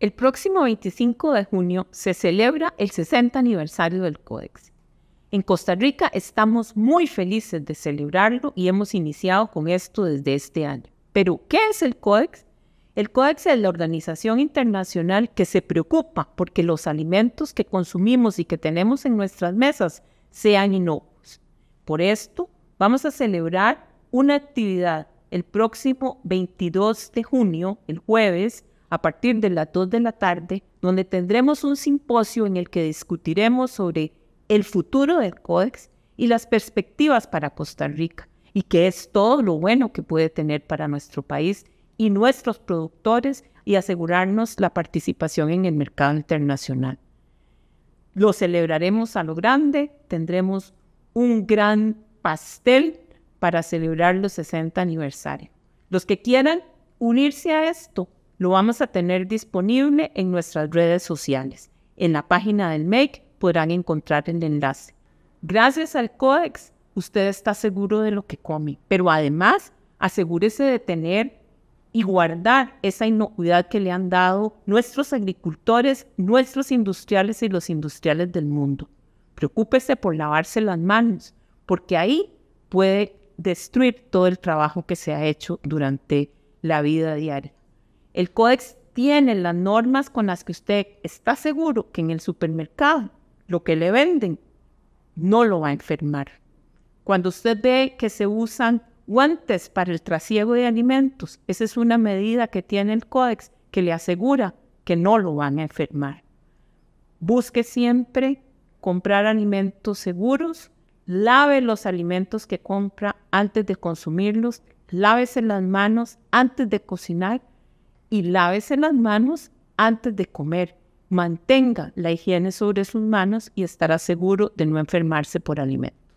El próximo 25 de junio se celebra el 60 aniversario del Códex. En Costa Rica estamos muy felices de celebrarlo y hemos iniciado con esto desde este año. Pero, ¿qué es el Códex? El Códex es la organización internacional que se preocupa porque los alimentos que consumimos y que tenemos en nuestras mesas sean inocuos. Por esto, vamos a celebrar una actividad el próximo 22 de junio, el jueves, a partir de las 2 de la tarde, donde tendremos un simposio en el que discutiremos sobre el futuro del Códex y las perspectivas para Costa Rica, y qué es todo lo bueno que puede tener para nuestro país y nuestros productores y asegurarnos la participación en el mercado internacional. Lo celebraremos a lo grande, tendremos un gran pastel para celebrar los 60 aniversarios. Los que quieran unirse a esto, lo vamos a tener disponible en nuestras redes sociales. En la página del MAKE podrán encontrar el enlace. Gracias al CODEX, usted está seguro de lo que come, pero además asegúrese de tener y guardar esa inocuidad que le han dado nuestros agricultores, nuestros industriales y los industriales del mundo. Preocúpese por lavarse las manos, porque ahí puede destruir todo el trabajo que se ha hecho durante la vida diaria. El códex tiene las normas con las que usted está seguro que en el supermercado lo que le venden no lo va a enfermar. Cuando usted ve que se usan guantes para el trasiego de alimentos, esa es una medida que tiene el códex que le asegura que no lo van a enfermar. Busque siempre comprar alimentos seguros, lave los alimentos que compra antes de consumirlos, lávese las manos antes de cocinar y lávese las manos antes de comer. Mantenga la higiene sobre sus manos y estará seguro de no enfermarse por alimento.